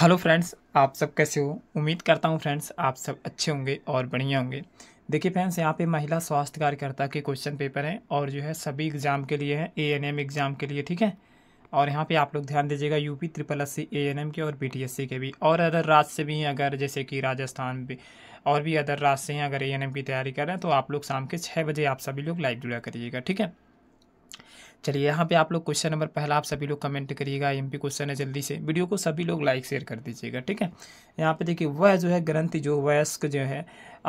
Hello friends आप सब कैसे हो उम्मीद करता हूँ फ्रेंड्स आप सब अच्छे होंगे और बढ़िया होंगे देखिए फ्रेंड्स यहाँ पे महिला स्वास्थ्य कार्यकर्ता के क्वेश्चन पेपर हैं और जो है सभी एग्ज़ाम के लिए हैं ए एन एम एग्ज़ाम के लिए ठीक है और यहाँ पे आप लोग ध्यान दीजिएगा UP triple S C A N M के और बी टी एस सी के भी और अदर राज्य से भी हैं अगर जैसे कि राजस्थान भी और भी अदर राज्य से हैं अगर ए एन एम की तैयारी कर रहे हैं तो आप लोग शाम के छः बजे आप सभी लोग लाइव जुड़ा करिएगा ठीक है चलिए यहाँ पे आप लोग क्वेश्चन नंबर पहला आप सभी लोग कमेंट करिएगा एम क्वेश्चन है जल्दी से वीडियो को सभी लोग लाइक शेयर कर दीजिएगा ठीक है यहाँ पे देखिए वह जो है ग्रंथ जो वयस्क जो है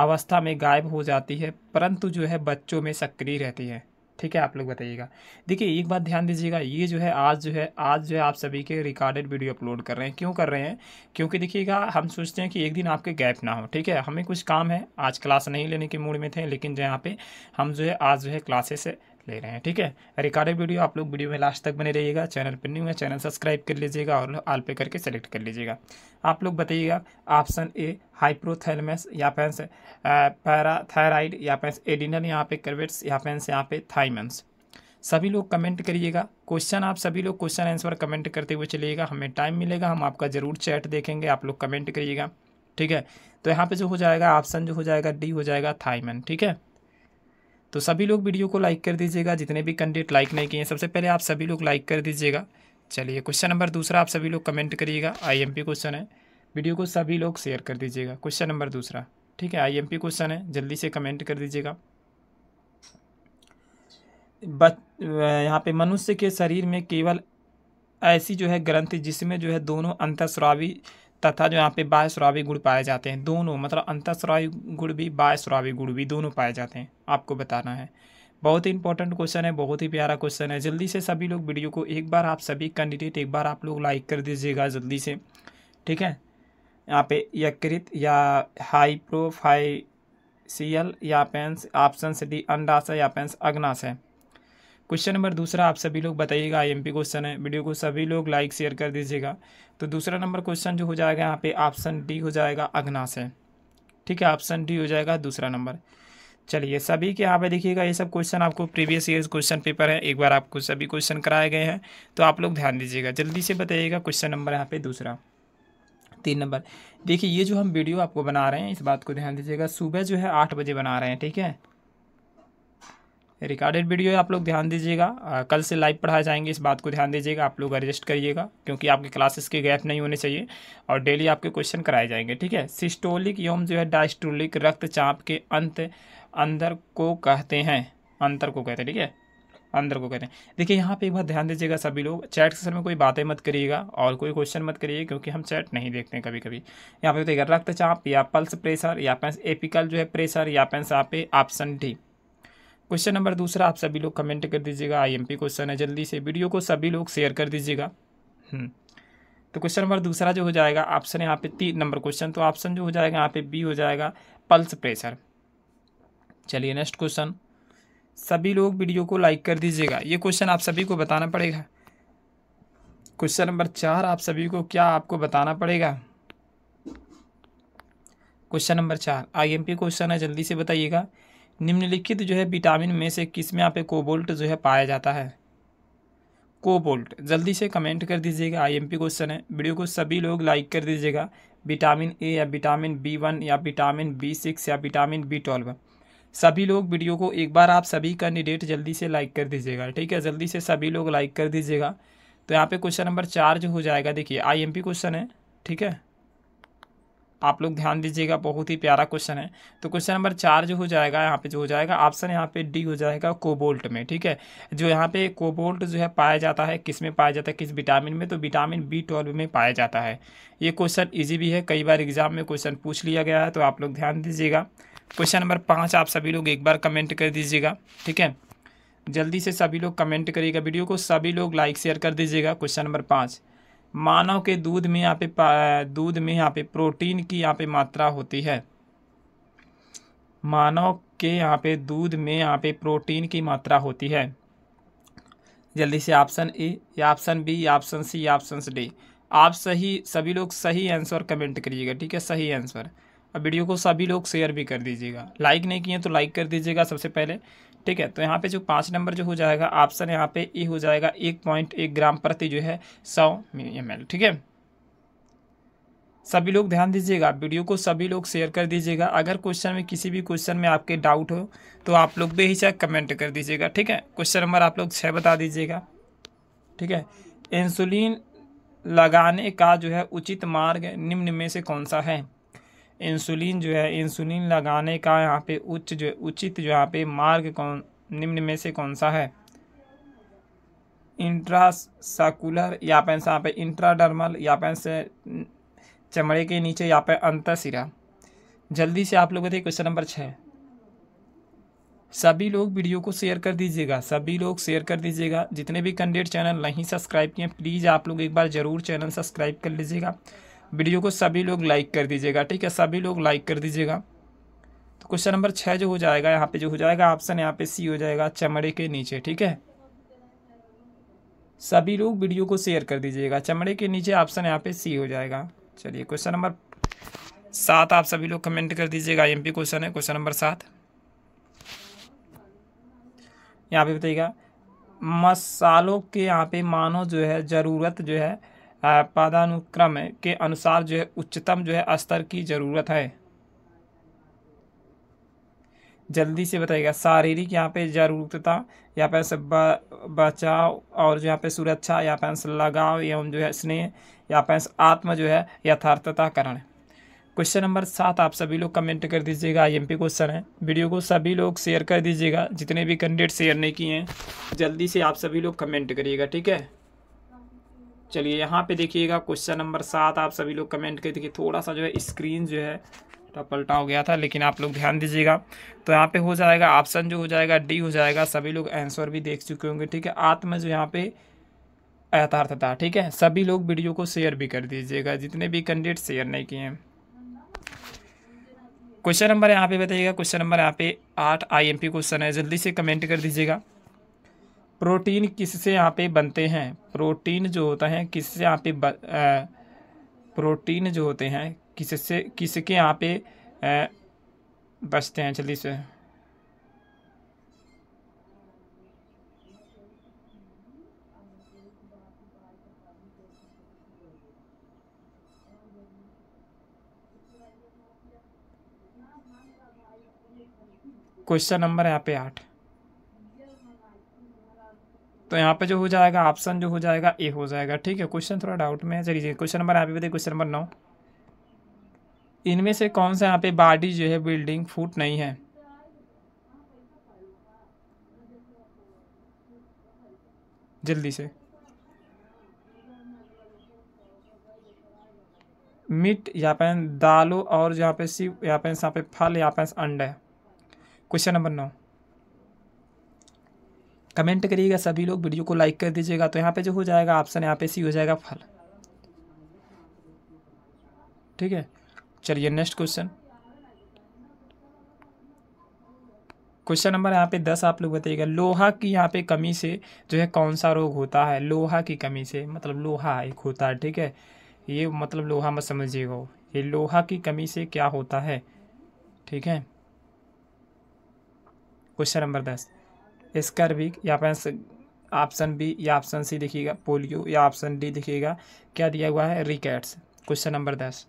अवस्था में गायब हो जाती है परंतु जो है बच्चों में सक्रिय रहती है ठीक है आप लोग बताइएगा देखिए एक बात ध्यान दीजिएगा ये जो है आज जो है आज जो है आप सभी के रिकॉर्डेड वीडियो अपलोड कर रहे हैं क्यों कर रहे हैं क्योंकि देखिएगा हम सोचते हैं कि एक दिन आपके गैप ना हो ठीक है हमें कुछ काम है आज क्लास नहीं लेने के मूड में थे लेकिन जो यहाँ पे हम जो है आज जो है क्लासेस ले रहे हैं ठीक है रिकॉर्डेड वीडियो आप लोग वीडियो में लास्ट तक बने रहिएगा चैनल पर न्यू है चैनल सब्सक्राइब कर लीजिएगा और आल पे करके सेलेक्ट कर लीजिएगा आप लोग बताइएगा ऑप्शन ए हाइप्रोथैलमस या फैंस पैराथायराइड या फैंस एडिनल यहाँ पे करवेट्स या फैंस यहाँ पे थाइमेंस सभी लोग कमेंट करिएगा क्वेश्चन आप सभी लोग क्वेश्चन आंसर कमेंट करते हुए चलिएगा हमें टाइम मिलेगा हम आपका ज़रूर चैट देखेंगे आप लोग कमेंट करिएगा ठीक है तो यहाँ पे जो हो जाएगा ऑप्शन जो हो जाएगा डी हो जाएगा थाइमन ठीक है तो सभी लोग वीडियो को लाइक कर दीजिएगा जितने भी कैंडिडेट लाइक नहीं किए सबसे पहले आप सभी लोग लाइक कर दीजिएगा चलिए क्वेश्चन नंबर दूसरा आप सभी लोग कमेंट करिएगा आईएमपी क्वेश्चन है वीडियो को सभी लोग शेयर कर दीजिएगा क्वेश्चन नंबर दूसरा ठीक है आईएमपी क्वेश्चन है जल्दी से कमेंट कर दीजिएगा बच यहाँ पे मनुष्य के शरीर में केवल ऐसी जो है ग्रंथि जिसमें जो है दोनों अंतस्रावी तथा जो यहाँ पे बायसरावी गुण पाए जाते हैं दोनों मतलब अंतस्रावी गुण भी बायसरावी गुण भी दोनों पाए जाते हैं आपको बताना है बहुत ही इंपॉर्टेंट क्वेश्चन है बहुत ही प्यारा क्वेश्चन है जल्दी से सभी लोग वीडियो को एक बार आप सभी कैंडिडेट एक बार आप लोग लाइक कर दीजिएगा जल्दी से ठीक है यहाँ पे यकृत या हाई प्रोफाइसियल या पेंस ऑप्शन डी अंडाशय या पेंस अग्नाशय क्वेश्चन नंबर दूसरा आप सभी लोग बताइएगा आईएमपी क्वेश्चन है वीडियो को सभी लोग लाइक शेयर कर दीजिएगा तो दूसरा नंबर क्वेश्चन जो हो जाएगा यहाँ पे ऑप्शन डी हो जाएगा अग्नाशय ठीक है ऑप्शन डी हो जाएगा दूसरा नंबर चलिए सभी के यहाँ पे देखिएगा ये सब क्वेश्चन आपको प्रीवियस ईयर क्वेश्चन पेपर है एक बार आपको सभी क्वेश्चन कराए गए हैं तो आप लोग ध्यान दीजिएगा जल्दी से बताइएगा क्वेश्चन नंबर यहाँ पे दूसरा तीन नंबर देखिए ये जो हम वीडियो आपको बना रहे हैं इस बात को ध्यान दीजिएगा सुबह जो है आठ बजे बना रहे हैं ठीक है रिकॉर्डेड वीडियो है आप लोग ध्यान दीजिएगा कल से लाइव पढ़ाए जाएंगे इस बात को ध्यान दीजिएगा आप लोग एडजस्ट करिएगा क्योंकि आपके क्लासेस के गैप नहीं होने चाहिए और डेली आपके क्वेश्चन कराए जाएंगे ठीक है सिस्टोलिक एवं जो है डायस्टोलिक रक्तचाप के अंत अंदर को कहते हैं अंतर को कहते हैं ठीक है अंदर को कहते हैं देखिए यहाँ पे एक बार ध्यान दीजिएगा सभी लोग चैट सेशन में कोई बातें मत करिएगा और कोई क्वेश्चन मत करिए क्योंकि हम चैट नहीं देखते हैं कभी कभी यहाँ पे देखिएगा रक्तचाप या पल्स प्रेशर या पेंस एपिकल जो है प्रेशर या पेंस आप ऑप्शन डी क्वेश्चन नंबर दूसरा आप सभी लोग कमेंट कर दीजिएगा आईएमपी क्वेश्चन है जल्दी से वीडियो को सभी लोग शेयर कर दीजिएगा हम्म। तो क्वेश्चन नंबर दूसरा जो हो जाएगा ऑप्शन यहाँ पे तीन नंबर क्वेश्चन तो ऑप्शन जो हो जाएगा यहाँ पे बी हो जाएगा पल्स प्रेशर चलिए नेक्स्ट क्वेश्चन सभी लोग वीडियो को लाइक कर दीजिएगा ये क्वेश्चन आप सभी को बताना पड़ेगा क्वेश्चन नंबर चार आप सभी को क्या आपको बताना पड़ेगा क्वेश्चन नंबर चार आईएमपी क्वेश्चन है जल्दी से बताइएगा निम्नलिखित जो है विटामिन में से किस में यहाँ पे कोबोल्ट जो है पाया जाता है कोबोल्ट जल्दी से कमेंट कर दीजिएगा आईएमपी क्वेश्चन है वीडियो को सभी लोग लाइक कर दीजिएगा विटामिन ए या विटामिन बी वन या विटामिन बी सिक्स या विटामिन बी ट्वेल्व सभी लोग वीडियो को एक बार आप सभी कैंडिडेट जल्दी से लाइक कर दीजिएगा ठीक है जल्दी से सभी लोग लाइक कर दीजिएगा तो यहाँ पे क्वेश्चन नंबर चार जो हो जाएगा देखिए आईएमपी क्वेश्चन है ठीक है आप लोग ध्यान दीजिएगा बहुत ही प्यारा क्वेश्चन है तो क्वेश्चन नंबर चार जो हो जाएगा यहाँ पे जो हो जाएगा ऑप्शन यहाँ पे डी हो जाएगा कोबोल्ट में ठीक है जो यहाँ पे कोबोल्ट जो है पाया जाता है किस में पाया जाता है किस विटामिन में तो विटामिन बी ट्वेल्व में पाया जाता है ये क्वेश्चन ईजी भी है कई बार एग्जाम में क्वेश्चन पूछ लिया गया है तो आप लोग ध्यान दीजिएगा क्वेश्चन नंबर पाँच आप सभी लोग एक बार कमेंट कर दीजिएगा ठीक है जल्दी से सभी लोग कमेंट करिएगा वीडियो को सभी लोग लाइक शेयर कर दीजिएगा क्वेश्चन नंबर पाँच मानव के दूध में यहाँ पे दूध में यहाँ पे प्रोटीन की यहाँ पे मात्रा होती है मानव के यहाँ पे दूध में यहाँ पे प्रोटीन की मात्रा होती है जल्दी से ऑप्शन ए या ऑप्शन बी या ऑप्शन सी या ऑप्शन डी आप सही सभी लोग सही आंसर कमेंट करिएगा ठीक है सही आंसर और वीडियो को सभी लोग शेयर भी कर दीजिएगा लाइक नहीं किए तो लाइक कर दीजिएगा सबसे पहले ठीक है तो यहाँ पे जो पाँच नंबर जो हो जाएगा ऑप्शन यहाँ पे ए हो जाएगा एक पॉइंट एक ग्राम प्रति जो है सौ एम ठीक है सभी लोग ध्यान दीजिएगा वीडियो को सभी लोग शेयर कर दीजिएगा अगर क्वेश्चन में किसी भी क्वेश्चन में आपके डाउट हो तो आप लोग बेहिचक कमेंट कर दीजिएगा ठीक है क्वेश्चन नंबर आप लोग छः बता दीजिएगा ठीक है इंसुलिन लगाने का जो है उचित मार्ग निम्न में से कौन सा है इंसुलिन जो है इंसुलिन लगाने का यहाँ पे उच्च जो उचित जो यहाँ पे मार्ग कौन निम्न में से कौन सा है इंट्रासाकुलर या पे यहाँ पे इंट्राडर्मल या पे से चमड़े के नीचे यहाँ पे सिरा जल्दी से आप लोग थे क्वेश्चन नंबर छः सभी लोग वीडियो को शेयर कर दीजिएगा सभी लोग शेयर कर दीजिएगा जितने भी कैंडिडेट चैनल नहीं सब्सक्राइब किए प्लीज़ आप लोग एक बार ज़रूर चैनल सब्सक्राइब कर लीजिएगा वीडियो को सभी लोग लाइक कर दीजिएगा ठीक है सभी लोग लाइक कर दीजिएगा तो क्वेश्चन नंबर छः जो हो जाएगा यहाँ पे जो हो जाएगा ऑप्शन यहाँ पे सी हो जाएगा चमड़े के नीचे ठीक है सभी लोग वीडियो को शेयर कर दीजिएगा चमड़े के नीचे ऑप्शन यहाँ पे सी हो जाएगा चलिए क्वेश्चन नंबर सात आप सभी लोग कमेंट कर दीजिएगा एम पी क्वेश्चन है क्वेश्चन नंबर सात यहाँ पे बताइएगा मसालों के यहाँ पे मानो जो है ज़रूरत जो है पदानुक्रम के अनुसार जो है उच्चतम जो है स्तर की ज़रूरत है जल्दी से बताइएगा शारीरिक यहाँ पे जरूरतता या पे बचाव और जो यहाँ पे सुरक्षा या पे लगाव एवं जो है स्नेह या पे आत्म जो है यथार्थता करण क्वेश्चन नंबर सात आप सभी लोग कमेंट कर दीजिएगा आई क्वेश्चन है वीडियो को सभी लोग शेयर कर दीजिएगा जितने भी कैंडिडेट शेयर नहीं किए हैं जल्दी से आप सभी लोग कमेंट करिएगा ठीक है चलिए यहाँ पे देखिएगा क्वेश्चन नंबर सात आप सभी लोग कमेंट करिए देखिए थोड़ा सा जो है स्क्रीन जो है थोड़ा पलटा हो गया था लेकिन आप लोग ध्यान दीजिएगा तो यहाँ पे हो जाएगा ऑप्शन जो हो जाएगा डी हो जाएगा सभी लोग आंसर भी देख चुके होंगे ठीक है आत्म जो यहाँ पे यथार्थता ठीक है सभी लोग वीडियो को शेयर भी कर दीजिएगा जितने भी कैंडिडेट शेयर नहीं किए हैं क्वेश्चन नंबर यहाँ पे बताइएगा क्वेश्चन नंबर यहाँ पे आठ आई क्वेश्चन है जल्दी से कमेंट कर दीजिएगा प्रोटीन किससे यहाँ पे बनते हैं प्रोटीन जो होता है किससे यहाँ पे ब, आ, प्रोटीन जो होते हैं किससे किसके यहाँ पे आ, बचते हैं चलिए से क्वेश्चन नंबर यहाँ पे आठ तो यहाँ पे जो हो जाएगा ऑप्शन जो हो जाएगा ए हो जाएगा ठीक है क्वेश्चन थोड़ा डाउट में है चलिए क्वेश्चन नंबर यहाँ पे देखिए क्वेश्चन नंबर नौ इनमें से कौन सा यहाँ पे बॉडी जो है बिल्डिंग फूट नहीं है जल्दी से मिट या पे दालो और जहाँ पे सी या पे यहाँ पे फल यहाँ पे अंडे क्वेश्चन नंबर नौ कमेंट करिएगा सभी लोग वीडियो को लाइक कर दीजिएगा तो यहाँ पे जो हो जाएगा ऑप्शन यहाँ पे सी हो जाएगा फल ठीक है चलिए नेक्स्ट क्वेश्चन क्वेश्चन नंबर यहाँ पे दस आप लोग बताइएगा लोहा की यहाँ पे कमी से जो है कौन सा रोग होता है लोहा की कमी से मतलब लोहा एक होता है ठीक है ये मतलब लोहा मत समझिएगा ये लोहा की कमी से क्या होता है ठीक है क्वेश्चन नंबर दस स्कर्विक या फिर ऑप्शन बी या ऑप्शन सी देखिएगा पोलियो या ऑप्शन डी देखिएगा क्या दिया हुआ है रिकेट्स क्वेश्चन नंबर दस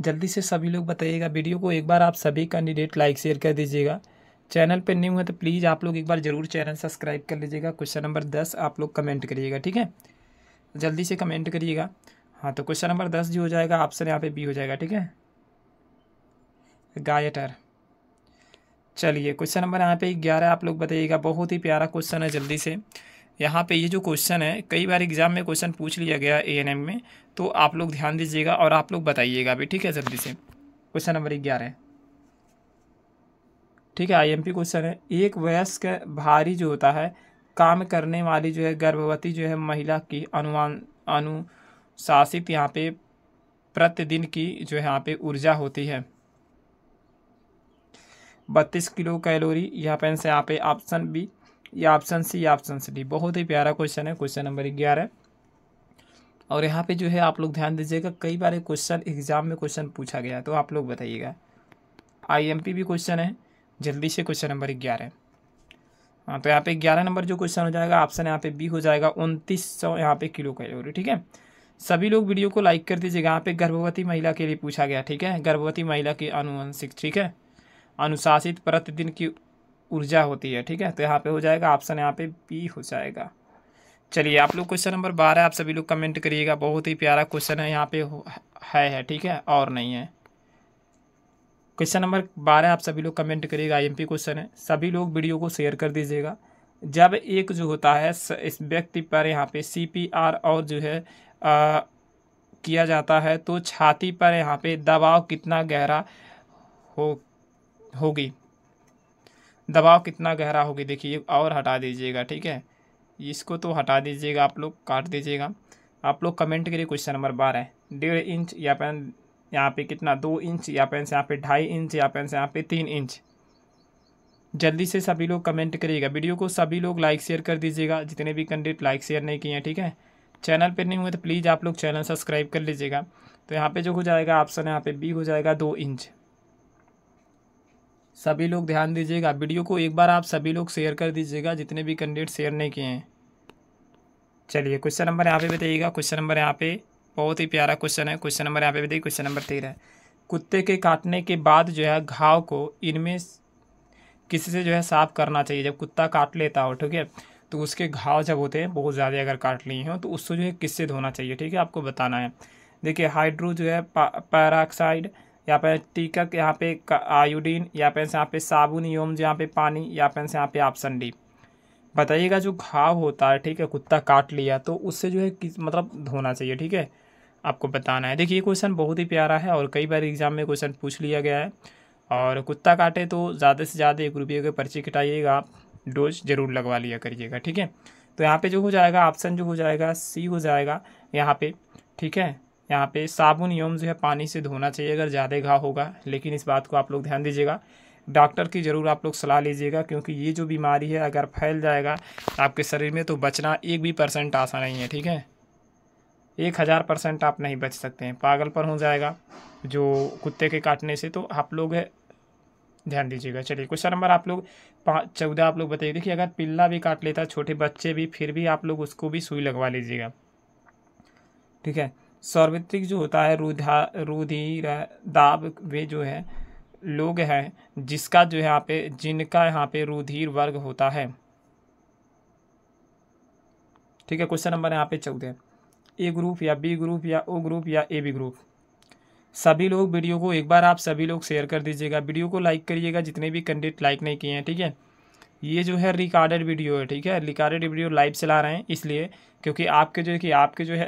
जल्दी से सभी लोग बताइएगा वीडियो को एक बार आप सभी कैंडिडेट लाइक शेयर कर दीजिएगा चैनल पर नहीं हुआ तो प्लीज़ आप लोग एक बार ज़रूर चैनल सब्सक्राइब कर लीजिएगा क्वेश्चन नंबर दस आप लोग कमेंट करिएगा ठीक है जल्दी से कमेंट करिएगा हाँ तो क्वेश्चन नंबर दस जो हो जाएगा ऑप्शन यहाँ पे बी हो जाएगा ठीक है गायटर चलिए क्वेश्चन नंबर यहाँ पे ग्यारह आप लोग बताइएगा बहुत ही प्यारा क्वेश्चन है जल्दी से यहाँ पे ये जो क्वेश्चन है कई बार एग्जाम में क्वेश्चन पूछ लिया गया ए एन एम में तो आप लोग ध्यान दीजिएगा और आप लोग बताइएगा भी ठीक है जल्दी से क्वेश्चन नंबर ग्यारह ठीक है आईएमपी क्वेश्चन है एक वयस्क भारी जो होता है काम करने वाली जो है गर्भवती जो है महिला की अनुमान अनुशासित यहाँ पे प्रतिदिन की जो है यहाँ पे ऊर्जा होती है बत्तीस किलो कैलोरी यहाँ पे से यहाँ पे ऑप्शन बी या ऑप्शन सी या ऑप्शन सी डी बहुत ही प्यारा क्वेश्चन है क्वेश्चन नंबर ग्यारह और यहाँ पे जो है आप लोग ध्यान दीजिएगा कई बार क्वेश्चन एग्जाम में क्वेश्चन पूछा गया तो आप लोग बताइएगा आईएमपी भी क्वेश्चन है जल्दी से क्वेश्चन नंबर ग्यारह हाँ तो यहाँ पे ग्यारह नंबर जो क्वेश्चन हो जाएगा ऑप्शन यहाँ पे बी हो जाएगा उनतीस सौ यहाँ पे किलो कैलोरी ठीक है सभी लोग वीडियो को लाइक कर दीजिएगा यहाँ पे गर्भवती महिला के लिए पूछा गया ठीक है गर्भवती महिला की आनुवंशिक ठीक है अनुशासित प्रतिदिन की ऊर्जा होती है ठीक है तो यहाँ पे हो जाएगा ऑप्शन यहाँ पे बी हो जाएगा चलिए आप लोग क्वेश्चन नंबर बारह आप सभी लोग कमेंट करिएगा बहुत ही प्यारा क्वेश्चन है यहाँ पे है है ठीक है और नहीं है क्वेश्चन नंबर बारह आप सभी लोग कमेंट करिएगा आईएमपी क्वेश्चन है सभी लोग वीडियो को शेयर कर दीजिएगा जब एक जो होता है इस व्यक्ति पर यहाँ पे सी और जो है आ, किया जाता है तो छाती पर यहाँ पे दबाव कितना गहरा हो होगी दबाव कितना गहरा होगी देखिए और हटा दीजिएगा ठीक है इसको तो हटा दीजिएगा आप लोग काट दीजिएगा आप लोग कमेंट करिए क्वेश्चन नंबर बारह डेढ़ इंच या पेन यहाँ पे कितना दो इंच या पेन से यहाँ पे ढाई इंच या पेन से यहाँ पे तीन इंच जल्दी से सभी लोग कमेंट करिएगा वीडियो को सभी लोग लाइक शेयर कर दीजिएगा जितने भी कैंडिडेट लाइक शेयर नहीं किए हैं ठीक है चैनल पर नहीं हुए तो प्लीज़ आप लोग चैनल सब्सक्राइब कर लीजिएगा तो यहाँ पर जो हो जाएगा ऑप्शन यहाँ पर बी हो जाएगा दो इंच सभी लोग ध्यान दीजिएगा वीडियो को एक बार आप सभी लोग शेयर कर दीजिएगा जितने भी कैंडिडेट शेयर नहीं किए हैं चलिए क्वेश्चन नंबर यहाँ पे बताइएगा क्वेश्चन नंबर यहाँ पे बहुत ही प्यारा क्वेश्चन है क्वेश्चन नंबर यहाँ पे बताइए क्वेश्चन नंबर तेरह कुत्ते के काटने के बाद जो है घाव को इनमें किसी से जो है साफ करना चाहिए जब कुत्ता काट लेता हो ठीक है तो उसके घाव जब होते हैं बहुत ज़्यादा अगर काट लिए हों तो उसको जो है किससे धोना चाहिए ठीक है आपको बताना है देखिए हाइड्रो जो है पैराक्साइड यहाँ पे टीकक यहाँ पे आयोडीन यहाँ पे यहाँ पे साबुन योम यहाँ पे पानी पेन पे यहाँ पे ऑप्शन डी बताइएगा जो घाव होता है ठीक है कुत्ता काट लिया तो उससे जो है किस मतलब धोना चाहिए ठीक है आपको बताना है देखिए क्वेश्चन बहुत ही प्यारा है और कई बार एग्जाम में क्वेश्चन पूछ लिया गया है और कुत्ता काटे तो ज़्यादा से ज़्यादा एक रुपये के पर्ची कटाइएगा आप डोज ज़रूर लगवा लिया करिएगा ठीक है तो यहाँ पे जो हो जाएगा ऑप्शन जो हो जाएगा सी हो जाएगा यहाँ पे ठीक है यहाँ पे साबुन एवं जो है पानी से धोना चाहिए अगर ज़्यादा घाव होगा लेकिन इस बात को आप लोग ध्यान दीजिएगा डॉक्टर की ज़रूर आप लोग सलाह लीजिएगा क्योंकि ये जो बीमारी है अगर फैल जाएगा आपके शरीर में तो बचना एक भी परसेंट आसान नहीं है ठीक है एक हज़ार परसेंट आप नहीं बच सकते हैं पागल पर हो जाएगा जो कुत्ते के काटने से तो आप लोग ध्यान दीजिएगा चलिए क्वेश्चन नंबर आप लोग पाँच चौदह आप लोग बताइए देखिए अगर पिल्ला भी काट लेता है छोटे बच्चे भी फिर भी आप लोग उसको भी सुई लगवा लीजिएगा ठीक है सार्वत्रिक जो होता है रुधा रुधिर दाब वे जो है लोग हैं जिसका जो यहाँ पे जिनका यहाँ पे रुधिर वर्ग होता है ठीक है क्वेश्चन नंबर यहाँ पे चौदह ए ग्रुप या बी ग्रुप या ओ ग्रुप या ए बी ग्रुप सभी लोग वीडियो को एक बार आप सभी लोग शेयर कर दीजिएगा वीडियो को लाइक करिएगा जितने भी कैंडिडेट लाइक नहीं किए हैं ठीक है ये जो है रिकॉर्डेड वीडियो है ठीक है रिकॉर्डेड वीडियो लाइव चला रहे हैं इसलिए क्योंकि आपके जो है कि आपके जो है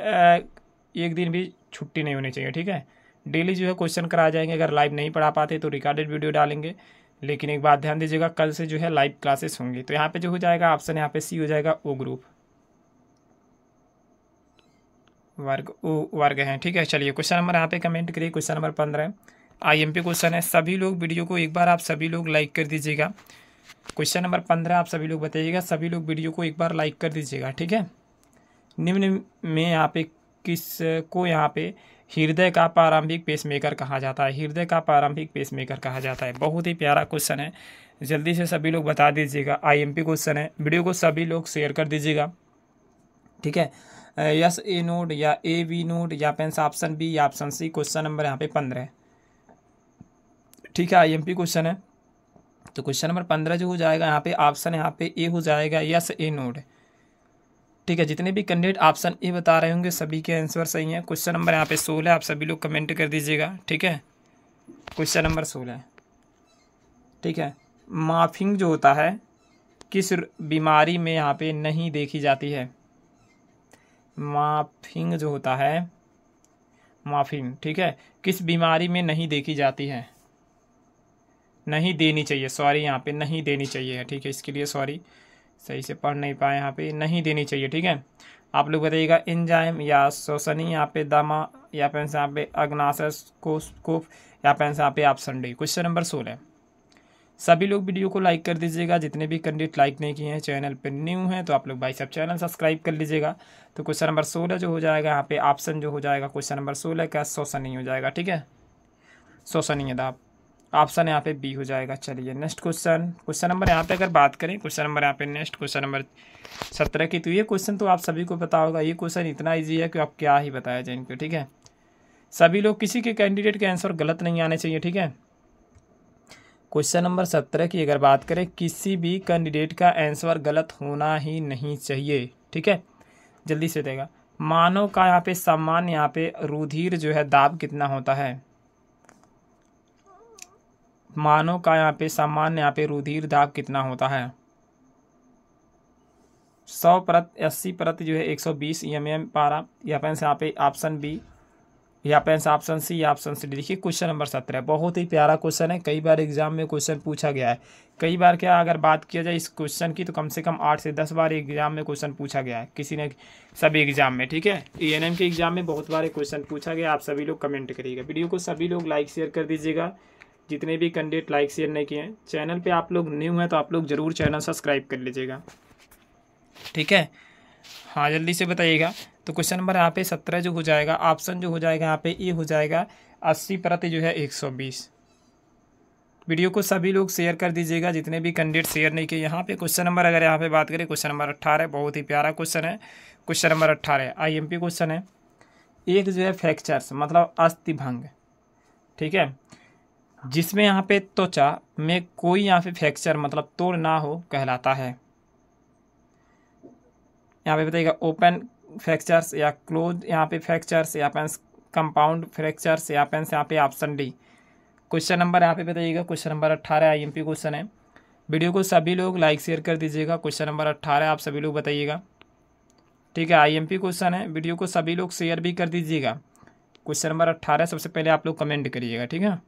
एक दिन भी छुट्टी नहीं होनी चाहिए ठीक है डेली जो है क्वेश्चन करा जाएंगे अगर लाइव नहीं पढ़ा पाते तो रिकॉर्डेड वीडियो डालेंगे लेकिन एक बात ध्यान दीजिएगा कल से जो है लाइव क्लासेस होंगी तो यहाँ पे जो हो जाएगा ऑप्शन यहाँ पे सी हो जाएगा ओ ग्रुप वर्ग ओ वर्ग हैं ठीक है चलिए क्वेश्चन नंबर यहाँ पे कमेंट करिए क्वेश्चन नंबर पंद्रह आईएमपी क्वेश्चन है सभी लोग वीडियो को एक बार आप सभी लोग लाइक कर दीजिएगा क्वेश्चन नंबर पंद्रह आप सभी लोग बताइएगा सभी लोग वीडियो को एक बार लाइक कर दीजिएगा ठीक है निम्न में यहाँ पे किस को यहाँ पे हृदय का प्रारंभिक पेसमेकर कहा जाता है हृदय का प्रारंभिक पेसमेकर कहा जाता है बहुत ही प्यारा क्वेश्चन है जल्दी से सभी लोग बता दीजिएगा आईएमपी क्वेश्चन है वीडियो को सभी लोग शेयर कर दीजिएगा ठीक है यस ए नोड या ए वी नोड या पेंस ऑप्शन बी या ऑप्शन सी क्वेश्चन नंबर यहाँ पे पंद्रह ठीक है पी क्वेश्चन है तो क्वेश्चन नंबर पंद्रह जो हो जाएगा यहाँ पे ऑप्शन यहाँ पे ए हो जाएगा यस ए नोड ठीक है जितने भी कैंडिडेट ऑप्शन ए बता रहे होंगे सभी के आंसर सही हैं क्वेश्चन नंबर यहाँ पे सोलह आप सभी लोग कमेंट कर दीजिएगा ठीक है क्वेश्चन नंबर सोलह ठीक है माफिंग जो होता है किस बीमारी में यहाँ पे नहीं देखी जाती है माफिंग जो होता है माफिंग ठीक है किस बीमारी में नहीं देखी जाती है नहीं देनी चाहिए सॉरी यहाँ पे नहीं देनी चाहिए ठीक है इसके लिए सॉरी सही से पढ़ नहीं पाए यहाँ पे नहीं देनी चाहिए ठीक है आप लोग बताइएगा इंजाइम या शोषणी यहाँ पे दमा या से यहाँ पे अग्नाशस कोफ या से यहाँ पे ऑप्शन डी क्वेश्चन नंबर सोलह सभी लोग वीडियो को लाइक कर दीजिएगा जितने भी कैंडिडेट लाइक नहीं किए हैं चैनल पर न्यू हैं तो आप लोग भाई सब चैनल सब्सक्राइब कर लीजिएगा तो क्वेश्चन नंबर सोलह जो हो जाएगा यहाँ पे ऑप्शन जो हो जाएगा क्वेश्चन नंबर सोलह का शोसनी हो जाएगा ठीक है है दाब ऑप्शन यहाँ पे बी हो जाएगा चलिए नेक्स्ट क्वेश्चन क्वेश्चन नंबर यहाँ पे अगर बात करें क्वेश्चन नंबर यहाँ पे नेक्स्ट क्वेश्चन नंबर सत्रह की तो ये क्वेश्चन तो आप सभी को पता होगा ये क्वेश्चन इतना ईजी है कि आप क्या ही बताया जाए इनको ठीक है सभी लोग किसी के कैंडिडेट के आंसर गलत नहीं आने चाहिए ठीक है क्वेश्चन नंबर सत्रह की अगर बात करें किसी भी कैंडिडेट का आंसर गलत होना ही नहीं चाहिए ठीक है जल्दी से देगा मानव का यहाँ पे सम्मान यहाँ पे रुधिर जो है दाब कितना होता है मानो का यहाँ पे सामान्य यहाँ पे रुधिर दाब कितना होता है सौ प्रत अस्सी प्रत जो है एक सौ बीस एम एम पारा या पेंस यहाँ पे ऑप्शन बी या पेंस ऑप्शन सी या ऑप्शन सी देखिए क्वेश्चन नंबर सत्रह बहुत ही प्यारा क्वेश्चन है कई बार एग्जाम में क्वेश्चन पूछा गया है कई बार क्या अगर बात किया जाए इस क्वेश्चन की तो कम से कम आठ से दस बार एग्जाम में क्वेश्चन पूछा गया है किसी ने सभी एग्जाम में ठीक है ई एन एम के एग्जाम में बहुत बार क्वेश्चन पूछा गया आप सभी लोग कमेंट करिएगा वीडियो को सभी लोग लाइक शेयर कर दीजिएगा जितने भी कैंडिडेट लाइक शेयर नहीं किए हैं चैनल पे आप लोग न्यू हैं तो आप लोग ज़रूर चैनल सब्सक्राइब कर लीजिएगा ठीक है हाँ जल्दी से बताइएगा तो क्वेश्चन नंबर यहाँ पे सत्रह जो हो जाएगा ऑप्शन जो हो जाएगा यहाँ पे ये हो जाएगा अस्सी प्रति जो है एक सौ बीस वीडियो को सभी लोग शेयर कर दीजिएगा जितने भी कैंडिडेट शेयर नहीं किए यहाँ पे क्वेश्चन नंबर अगर यहाँ पे बात करें क्वेश्चन नंबर अट्ठारह बहुत ही प्यारा क्वेश्चन है क्वेश्चन नंबर अट्ठारह पी क्वेश्चन है एक जो है फ्रैक्चर्स मतलब अस्थि भंग ठीक है जिसमें यहाँ पे त्वचा में कोई यहाँ पे फ्रैक्चर मतलब तोड़ ना हो कहलाता है यहाँ पे बताइएगा ओपन फ्रैक्चर्स या क्लोज यहाँ पे फ्रैक्चर्स या पेंस कंपाउंड फ्रैक्चर्स या पेंस यहाँ पे ऑप्शन डी क्वेश्चन नंबर यहाँ पे बताइएगा क्वेश्चन नंबर अट्ठारह आई एम पी क्वेश्चन है वीडियो को सभी लोग लाइक शेयर कर दीजिएगा क्वेश्चन नंबर अट्ठारह आप सभी लोग बताइएगा ठीक है आई एम पी क्वेश्चन है वीडियो को सभी लोग शेयर भी कर दीजिएगा क्वेश्चन नंबर अट्ठारह सबसे पहले आप लोग कमेंट करिएगा ठीक है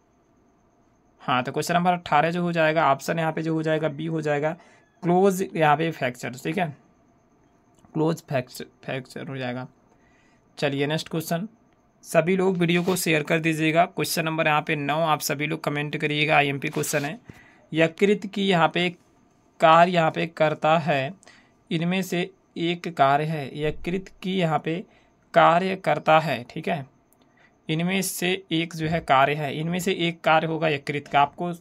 हाँ तो क्वेश्चन नंबर अट्ठारह जो हो जाएगा ऑप्शन यहाँ पे जो हो जाएगा बी हो जाएगा क्लोज यहाँ पे फ्रैक्चर ठीक है क्लोज फ्रैक्चर फ्रैक्चर हो जाएगा चलिए नेक्स्ट क्वेश्चन सभी लोग वीडियो को शेयर कर दीजिएगा क्वेश्चन नंबर यहाँ पे नौ आप सभी लोग कमेंट करिएगा आईएमपी क्वेश्चन है यकृत की यहाँ पे कार यहाँ पे करता है इनमें से एक कार्य है यकृत की यहाँ पे कार्य करता है ठीक है इनमें से एक जो है कार्य है इनमें से एक कार्य होगा यकृत का आपको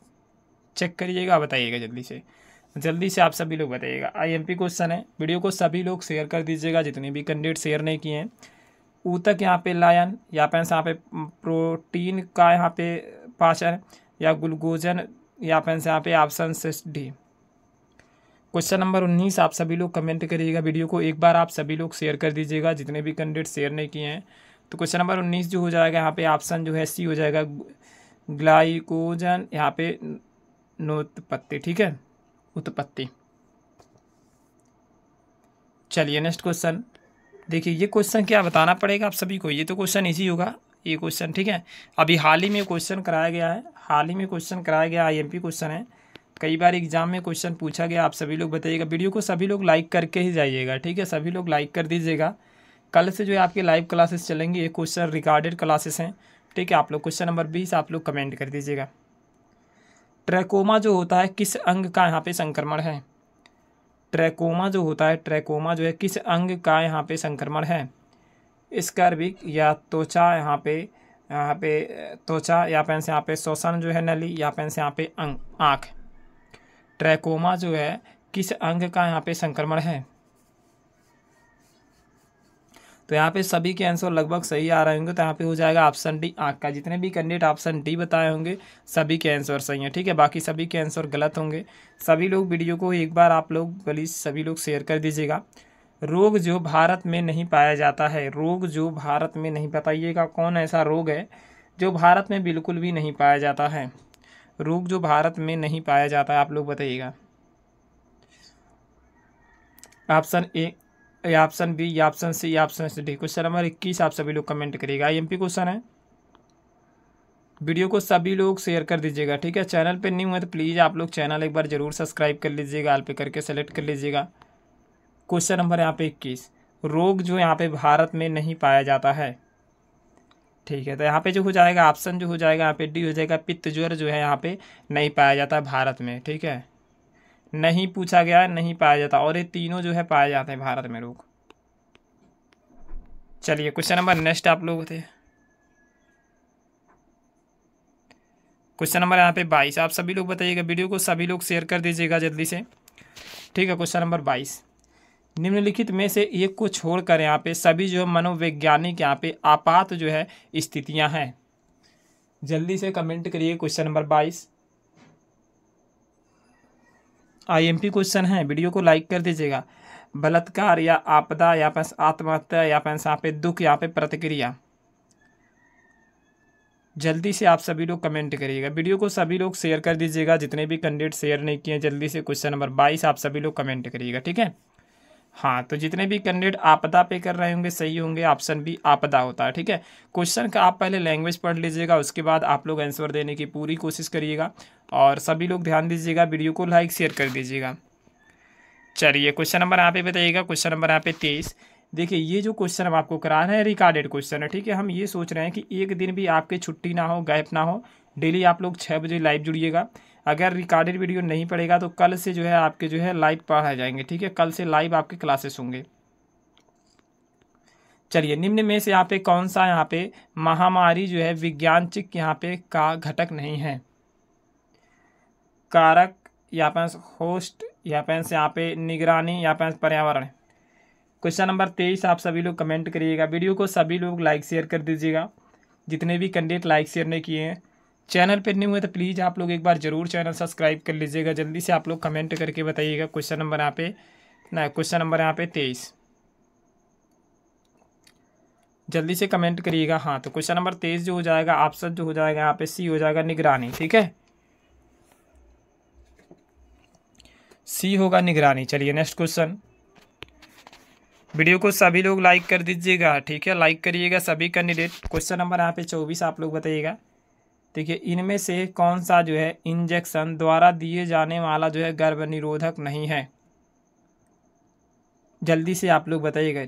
चेक करिएगा बताइएगा जल्दी से जल्दी से आप सभी लोग बताइएगा आईएमपी क्वेश्चन है वीडियो को सभी लोग शेयर कर दीजिएगा जितने भी कैंडिडेट शेयर नहीं किए हैं ऊतक यहाँ पे लायन या पैंस यहाँ पे प्रोटीन का यहाँ पे पाचन या ग्लूकोजन या पैंस यहाँ पे ऑप्शन से डी क्वेश्चन नंबर उन्नीस आप सभी लोग कमेंट करिएगा वीडियो को एक बार आप सभी लोग शेयर कर दीजिएगा जितने भी कैंडिडेट शेयर नहीं किए हैं तो क्वेश्चन नंबर उन्नीस जो हो जाएगा यहाँ पे ऑप्शन जो है सी हो जाएगा ग्लाइकोजन यहाँ पे नोत्पत्ति ठीक है उत्पत्ति चलिए नेक्स्ट क्वेश्चन देखिए ये क्वेश्चन क्या बताना पड़ेगा आप सभी को ये तो क्वेश्चन इजी होगा ये क्वेश्चन ठीक है अभी हाल ही में क्वेश्चन कराया गया है हाल ही में क्वेश्चन कराया गया आईएमपी क्वेश्चन है कई बार एग्जाम में क्वेश्चन पूछा गया आप सभी लोग बताइएगा वीडियो को सभी लोग लाइक करके ही जाइएगा ठीक है सभी लोग लाइक कर दीजिएगा कल से जो है आपके लाइव क्लासेस चलेंगे ये क्वेश्चन रिकॉर्डेड क्लासेस हैं ठीक है आप लोग क्वेश्चन नंबर बीस आप लोग कमेंट कर दीजिएगा ट्रैकोमा जो होता है किस अंग का यहाँ पे संक्रमण है ट्रैकोमा जो होता है ट्रैकोमा जो है किस अंग का यहाँ पे संक्रमण है स्कर्विक या त्वचा यहाँ पे यहाँ पे त्वचा या पेन से यहाँ पे शोषण जो है नली या पेन से यहाँ पे अंग आँख ट्रैकोमा जो है किस अंग का यहाँ पे संक्रमण है तो यहाँ पे सभी के आंसर लगभग सही आ रहे होंगे तो यहाँ पे हो जाएगा ऑप्शन डी आँख का जितने भी कैंडिडेट ऑप्शन डी बताए होंगे सभी के आंसर सही हैं ठीक है बाकी सभी के आंसर गलत होंगे सभी लोग वीडियो को एक बार आप लोग प्लीज़ सभी लोग शेयर कर दीजिएगा रोग जो भारत में नहीं पाया जाता है रोग जो भारत में नहीं बताइएगा कौन ऐसा रोग है जो भारत में बिल्कुल भी नहीं पाया जाता है रोग जो भारत में नहीं पाया जाता है आप लोग बताइएगा ऑप्शन ए या ऑप्शन बी या ऑप्शन सी या ऑप्शन डी क्वेश्चन नंबर इक्कीस आप सभी लोग कमेंट करिएगा आई क्वेश्चन है वीडियो को सभी लोग शेयर कर दीजिएगा ठीक है चैनल पे नहीं है तो प्लीज़ आप लोग चैनल एक बार जरूर सब्सक्राइब कर लीजिएगा आल पे करके सेलेक्ट कर लीजिएगा क्वेश्चन नंबर यहाँ पे इक्कीस रोग जो यहाँ पे भारत में नहीं पाया जाता है ठीक है तो यहाँ पे जो हो जाएगा ऑप्शन जो हो जाएगा यहाँ पे डी हो जाएगा पित्त ज्वर जो है यहाँ पे नहीं पाया जाता भारत में ठीक है नहीं पूछा गया नहीं पाया जाता और ये तीनों जो है पाए जाते हैं भारत में लोग चलिए क्वेश्चन नंबर नेक्स्ट आप लोग थे क्वेश्चन नंबर यहाँ पे बाईस आप सभी लोग बताइएगा वीडियो को सभी लोग शेयर कर दीजिएगा जल्दी से ठीक है क्वेश्चन नंबर बाईस निम्नलिखित में से एक को छोड़कर यहाँ पे सभी जो मनोवैज्ञानिक यहाँ पे आपात जो है स्थितियाँ हैं जल्दी से कमेंट करिए क्वेश्चन नंबर बाईस आईएमपी क्वेश्चन है वीडियो को लाइक कर दीजिएगा बलात्कार या आपदा या फिर आत्महत्या या फिर यहाँ पे दुख यहाँ पे प्रतिक्रिया जल्दी से आप सभी लोग कमेंट करिएगा वीडियो को सभी लोग शेयर कर दीजिएगा जितने भी कैंडिडेट शेयर नहीं किए जल्दी से क्वेश्चन नंबर बाईस आप सभी लोग कमेंट करिएगा ठीक है हाँ तो जितने भी कैंडिडेट आपदा पे कर रहे होंगे सही होंगे ऑप्शन बी आपदा होता है ठीक है क्वेश्चन का आप पहले लैंग्वेज पढ़ लीजिएगा उसके बाद आप लोग आंसर देने की पूरी कोशिश करिएगा और सभी लोग ध्यान दीजिएगा वीडियो को लाइक शेयर कर दीजिएगा चलिए क्वेश्चन नंबर यहाँ पे बताइएगा क्वेश्चन नंबर यहाँ पे तेईस देखिए ये जो क्वेश्चन हम आपको करा रहे हैं रिकॉर्डेड क्वेश्चन है ठीक है हम ये सोच रहे हैं कि एक दिन भी आपकी छुट्टी ना हो गैप ना हो डेली आप लोग छः बजे लाइव जुड़िएगा अगर रिकॉर्डेड वीडियो नहीं पड़ेगा तो कल से जो है आपके जो है लाइव पढ़ाए जाएंगे ठीक है कल से लाइव आपके क्लासेस होंगे चलिए निम्न में से यहाँ पे कौन सा यहाँ पे महामारी जो है विज्ञान चिक यहाँ पे का घटक नहीं है कारक या पर होस्ट या पर यहाँ पे निगरानी या पर पर्यावरण क्वेश्चन नंबर तेईस आप सभी लोग कमेंट करिएगा वीडियो को सभी लोग लाइक शेयर कर दीजिएगा जितने भी कैंडिडेट लाइक शेयर ने किए हैं चैनल पर नहीं हुए तो प्लीज़ आप लोग एक बार ज़रूर चैनल सब्सक्राइब कर लीजिएगा जल्दी से आप लोग कमेंट करके बताइएगा क्वेश्चन नंबर यहाँ पे ना क्वेश्चन नंबर यहाँ पे तेईस जल्दी से कमेंट करिएगा हाँ तो क्वेश्चन नंबर तेईस जो हो जाएगा सब जो हो जाएगा यहाँ पे सी हो जाएगा निगरानी ठीक है सी होगा निगरानी चलिए नेक्स्ट क्वेश्चन वीडियो को सभी लोग लाइक कर दीजिएगा ठीक है लाइक करिएगा सभी कैंडिडेट क्वेश्चन नंबर यहाँ पे चौबीस आप लोग बताइएगा देखिए इनमें से कौन सा जो है इंजेक्शन द्वारा दिए जाने वाला जो है गर्भ निरोधक नहीं है जल्दी से आप लोग बताइएगा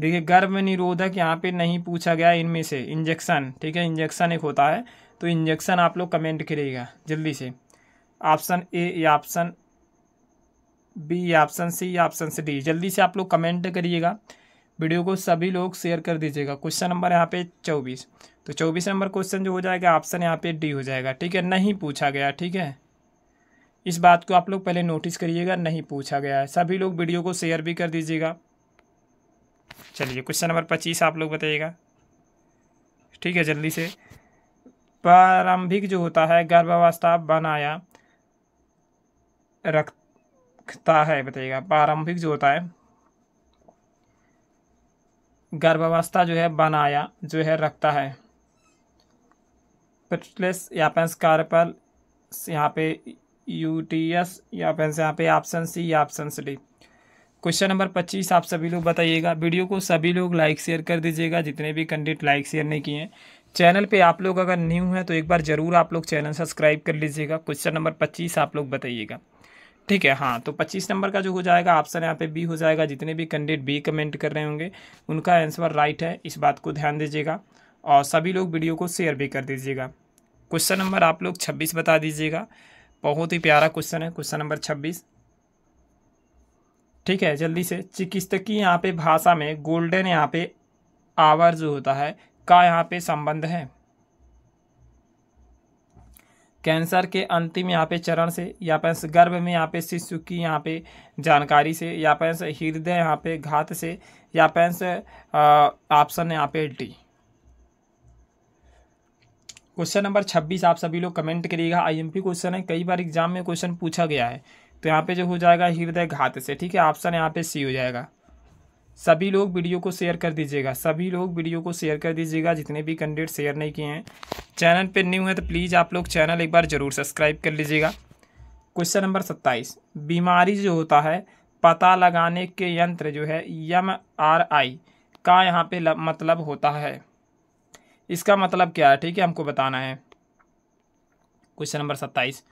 देखिए गर्भ निरोधक यहाँ पे नहीं पूछा गया इनमें से इंजेक्शन ठीक है इंजेक्शन एक होता है तो इंजेक्शन आप लोग कमेंट करिएगा जल्दी से ऑप्शन ए या ऑप्शन बी या ऑप्शन सी या ऑप्शन सी डी जल्दी से आप लोग कमेंट करिएगा वीडियो को सभी लोग शेयर कर दीजिएगा क्वेश्चन नंबर यहाँ पे चौबीस तो चौबीस नंबर क्वेश्चन जो हो जाएगा ऑप्शन यहाँ पे डी हो जाएगा ठीक है नहीं पूछा गया ठीक है इस बात को आप लोग पहले नोटिस करिएगा नहीं पूछा गया है सभी लोग वीडियो को शेयर भी कर दीजिएगा चलिए क्वेश्चन नंबर पच्चीस आप लोग बताइएगा ठीक है जल्दी से प्रारंभिक जो होता है गर्भावस्था बनाया रखता है बताइएगा प्रारंभिक जो होता है गर्भावस्था जो है बनाया जो है रखता है फिटलेस या पेन स्कारपल यहाँ पे यू टी एस या पेंस यहाँ पे ऑप्शन सी या ऑप्शन डी क्वेश्चन नंबर पच्चीस आप सभी लोग बताइएगा वीडियो को सभी लोग लाइक शेयर कर दीजिएगा जितने भी कैंडिडेट लाइक शेयर नहीं किए हैं चैनल पे आप लोग अगर न्यू हैं तो एक बार ज़रूर आप लोग चैनल सब्सक्राइब कर लीजिएगा क्वेश्चन नंबर पच्चीस आप लोग बताइएगा ठीक है हाँ तो पच्चीस नंबर का जो हो जाएगा ऑप्शन यहाँ पे बी हो जाएगा जितने भी कैंडिडेट बी कमेंट कर रहे होंगे उनका आंसर राइट है इस बात को ध्यान दीजिएगा और सभी लोग वीडियो को शेयर भी कर दीजिएगा क्वेश्चन नंबर आप लोग छब्बीस बता दीजिएगा बहुत ही प्यारा क्वेश्चन है क्वेश्चन नंबर छब्बीस ठीक है जल्दी से चिकित्सकीय यहाँ पे भाषा में गोल्डन यहाँ पे आवर जो होता है का यहाँ पे संबंध है कैंसर के अंतिम यहाँ पे चरण से या पैंस गर्भ में यहाँ पे शिशु की यहाँ पे जानकारी से या पैंस हृदय यहाँ पे घात से या पैंस ऑप्शन यहाँ पे डी क्वेश्चन नंबर छब्बीस आप सभी लोग कमेंट करिएगा आईएमपी क्वेश्चन है कई बार एग्जाम में क्वेश्चन पूछा गया है तो यहाँ पे जो हो जाएगा हृदय घात से ठीक है ऑप्शन यहाँ पे सी हो जाएगा सभी लोग वीडियो को शेयर कर दीजिएगा सभी लोग वीडियो को शेयर कर दीजिएगा जितने भी कैंडिडेट शेयर नहीं किए हैं चैनल पर न्यू है तो प्लीज़ आप लोग चैनल एक बार ज़रूर सब्सक्राइब कर लीजिएगा क्वेश्चन नंबर सत्ताईस बीमारी जो होता है पता लगाने के यंत्र जो है एम आर आई का यहाँ पे मतलब होता है इसका मतलब क्या है ठीक है हमको बताना है क्वेश्चन नंबर सत्ताईस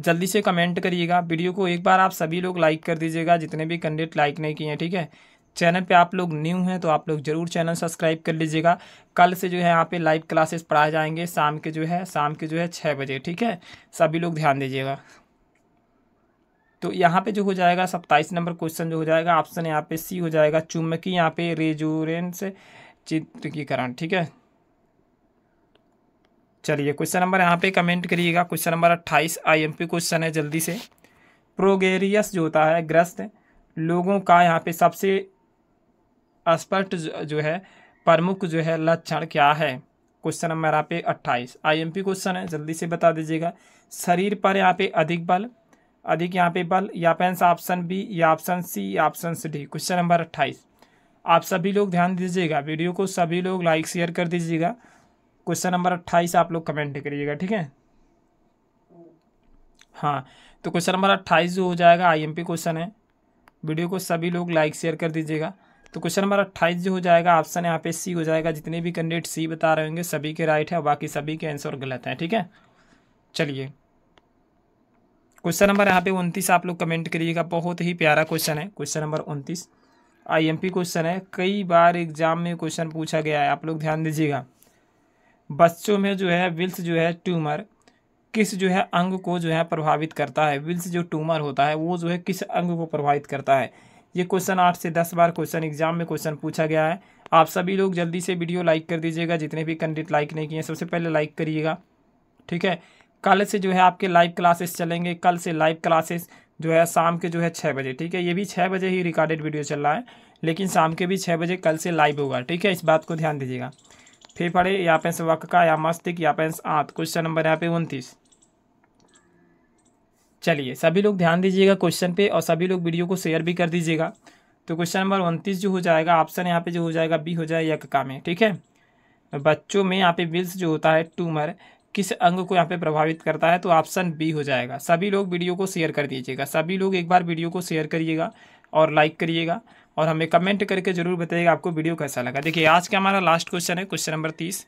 जल्दी से कमेंट करिएगा वीडियो को एक बार आप सभी लोग लाइक कर दीजिएगा जितने भी कैंडिडेट लाइक नहीं किए हैं ठीक है चैनल पे आप लोग न्यू हैं तो आप लोग ज़रूर चैनल सब्सक्राइब कर लीजिएगा कल से जो है यहाँ पे लाइव क्लासेस पढ़ाए जाएंगे शाम के जो है शाम के जो है छः बजे ठीक है सभी लोग ध्यान दीजिएगा तो यहाँ पे जो हो जाएगा सत्ताईस नंबर क्वेश्चन जो हो जाएगा ऑप्शन यहाँ पे सी हो जाएगा चुम्बकी यहाँ पे रेजोरेंस चित्रकीकरण ठीक है चलिए क्वेश्चन नंबर यहाँ पे कमेंट करिएगा क्वेश्चन नंबर अट्ठाईस आईएमपी क्वेश्चन है जल्दी से प्रोगेरियस जो होता है ग्रस्त लोगों का यहाँ पे सबसे स्पष्ट जो है प्रमुख जो है लक्षण क्या है क्वेश्चन नंबर यहाँ पे अट्ठाईस आईएमपी क्वेश्चन है जल्दी से बता दीजिएगा शरीर पर यहाँ पे अधिक बल अधिक यहाँ पे बल या पेंस ऑप्शन बी या ऑप्शन सी या ऑप्शन डी क्वेश्चन नंबर अट्ठाईस आप सभी लोग ध्यान दीजिएगा वीडियो को सभी लोग लाइक शेयर कर दीजिएगा क्वेश्चन नंबर अट्ठाईस आप लोग कमेंट करिएगा ठीक है हाँ तो क्वेश्चन नंबर अट्ठाईस जो हो जाएगा आईएमपी क्वेश्चन है वीडियो को सभी लोग लाइक शेयर कर दीजिएगा तो क्वेश्चन नंबर अट्ठाईस जो हो जाएगा ऑप्शन यहाँ पे सी हो जाएगा जितने भी कैंडिडेट सी बता रहे होंगे सभी के राइट है और बाकी सभी के आंसर गलत हैं ठीक है चलिए क्वेश्चन नंबर यहाँ पे उनतीस आप लोग कमेंट करिएगा बहुत ही प्यारा क्वेश्चन है क्वेश्चन नंबर उनतीस आईएमपी क्वेश्चन है कई बार एग्जाम में क्वेश्चन पूछा गया है आप लोग ध्यान दीजिएगा बच्चों में जो है विल्स जो है ट्यूमर किस जो है अंग को जो है प्रभावित करता है विल्स जो ट्यूमर होता है वो जो है किस अंग को प्रभावित करता है ये क्वेश्चन आठ से दस बार क्वेश्चन एग्जाम में क्वेश्चन पूछा गया है आप सभी लोग जल्दी से वीडियो लाइक कर दीजिएगा जितने भी कैंडिडेट लाइक नहीं किए हैं सबसे पहले लाइक करिएगा ठीक है कल से जो है आपके लाइव क्लासेस चलेंगे कल से लाइव क्लासेस जो है शाम के जो है छः बजे ठीक है ये भी छः बजे ही रिकॉर्डेड वीडियो चल रहा है लेकिन शाम के भी छः बजे कल से लाइव होगा ठीक है इस बात को ध्यान दीजिएगा फिर पढ़े यहाँ पे वक का या मस्तिक या पे आंत क्वेश्चन नंबर यहाँ पे उनतीस चलिए सभी लोग ध्यान दीजिएगा क्वेश्चन पे और सभी लोग वीडियो को शेयर भी कर दीजिएगा तो क्वेश्चन नंबर उनतीस जो हो जाएगा ऑप्शन यहाँ पे जो हो जाएगा बी हो जाएगा का में ठीक है बच्चों में यहाँ पे विल्स जो होता है ट्यूमर किस अंग को यहाँ पे प्रभावित करता है तो ऑप्शन बी हो जाएगा सभी लोग वीडियो को शेयर कर दीजिएगा सभी लोग एक बार वीडियो को शेयर करिएगा और लाइक करिएगा और हमें कमेंट करके ज़रूर बताइएगा आपको वीडियो कैसा लगा देखिए आज का हमारा लास्ट क्वेश्चन है क्वेश्चन नंबर तीस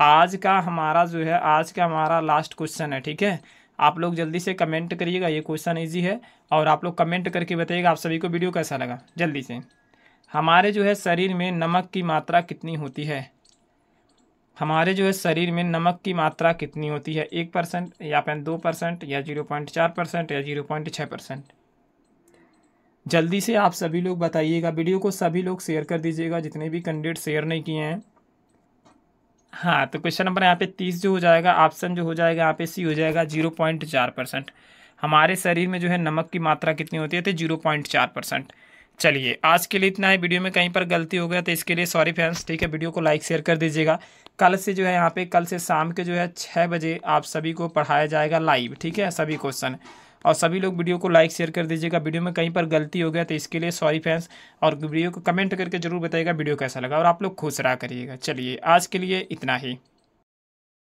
आज का हमारा जो है आज का हमारा लास्ट क्वेश्चन है ठीक है आप लोग जल्दी से कमेंट करिएगा ये क्वेश्चन ईजी है और आप लोग कमेंट करके बताइएगा आप सभी को वीडियो कैसा लगा जल्दी से हमारे जो है शरीर में नमक की मात्रा कितनी होती है हमारे जो है शरीर में नमक की मात्रा कितनी होती है एक परसेंट या फिर दो परसेंट या जीरो पॉइंट चार परसेंट या जीरो पॉइंट छः परसेंट जल्दी से आप सभी लोग बताइएगा वीडियो को सभी लोग शेयर कर दीजिएगा जितने भी कैंडिडेट शेयर नहीं किए हैं हाँ तो क्वेश्चन नंबर यहाँ पे तीस जो हो जाएगा ऑप्शन जो हो जाएगा यहाँ पे सी हो जाएगा जीरो पॉइंट चार परसेंट हमारे शरीर में जो है नमक की मात्रा कितनी होती है तो जीरो पॉइंट चार परसेंट चलिए आज के लिए इतना है वीडियो में कहीं पर गलती हो गया तो इसके लिए सॉरी फ्रेंड्स ठीक है वीडियो को लाइक शेयर कर दीजिएगा कल से जो है यहाँ पे कल से शाम के जो है छः बजे आप सभी को पढ़ाया जाएगा लाइव ठीक है सभी क्वेश्चन और सभी लोग वीडियो को लाइक शेयर कर दीजिएगा वीडियो में कहीं पर गलती हो गया तो इसके लिए सॉरी फैंस और वीडियो को कमेंट करके जरूर बताइएगा वीडियो कैसा लगा और आप लोग खुश रहा करिएगा चलिए आज के लिए इतना ही